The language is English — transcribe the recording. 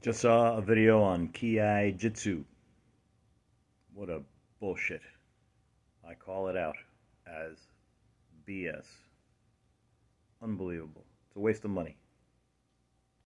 Just saw a video on Kiai Jitsu. What a bullshit. I call it out as BS. Unbelievable. It's a waste of money.